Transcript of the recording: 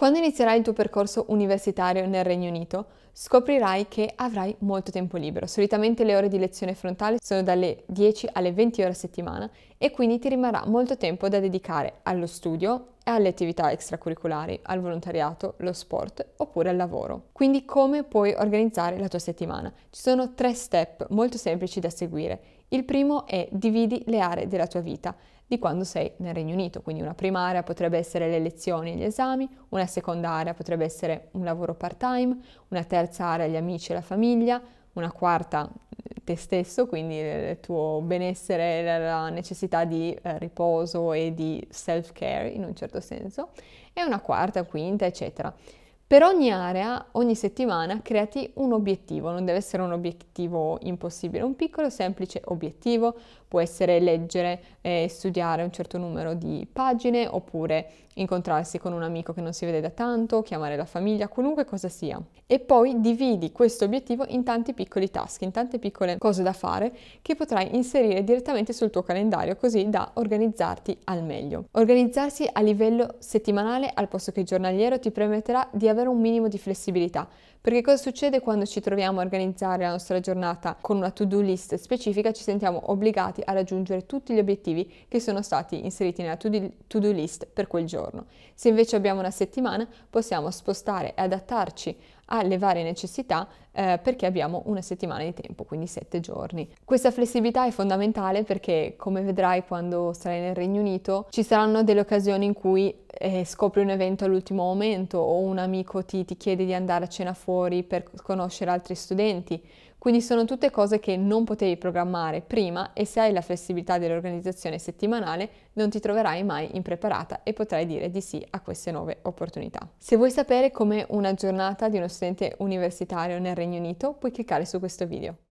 Quando inizierai il tuo percorso universitario nel Regno Unito, scoprirai che avrai molto tempo libero. Solitamente le ore di lezione frontale sono dalle 10 alle 20 ore a settimana e quindi ti rimarrà molto tempo da dedicare allo studio e alle attività extracurriculari, al volontariato, lo sport oppure al lavoro. Quindi come puoi organizzare la tua settimana? Ci sono tre step molto semplici da seguire. Il primo è dividi le aree della tua vita di quando sei nel Regno Unito, quindi una prima area potrebbe essere le lezioni e gli esami, una seconda area potrebbe essere un lavoro part-time, una terza abbracciare gli amici e la famiglia, una quarta mm, te stesso, quindi eh, il tuo benessere, la necessità di eh, riposo e di self-care in un certo senso, e una quarta, quinta, eccetera. Per ogni area, ogni settimana, creati un obiettivo, non deve essere un obiettivo impossibile, un piccolo semplice obiettivo, può essere leggere e eh, studiare un certo numero di pagine, oppure incontrarsi con un amico che non si vede da tanto, chiamare la famiglia, qualunque cosa sia. E poi dividi questo obiettivo in tanti piccoli task, in tante piccole cose da fare che potrai inserire direttamente sul tuo calendario, così da organizzarti al meglio. Organizzarsi a livello settimanale al posto che giornaliero ti permetterà di avere avere un minimo di flessibilità. Perché cosa succede quando ci troviamo a organizzare la nostra giornata con una to-do list specifica? Ci sentiamo obbligati a raggiungere tutti gli obiettivi che sono stati inseriti nella to-do list per quel giorno. Se invece abbiamo una settimana, possiamo spostare e adattarci alle varie necessità eh, perché abbiamo una settimana di tempo, quindi sette giorni. Questa flessibilità è fondamentale perché, come vedrai quando sarai nel Regno Unito, ci saranno delle occasioni in cui eh, scopri un evento all'ultimo momento o un amico ti, ti chiede di andare a cena fuori per conoscere altri studenti. Quindi sono tutte cose che non potevi programmare prima e se hai la flessibilità dell'organizzazione settimanale non ti troverai mai impreparata e potrai dire di sì a queste nuove opportunità. Se vuoi sapere come una giornata di uno studente universitario nel Regno Unito puoi cliccare su questo video.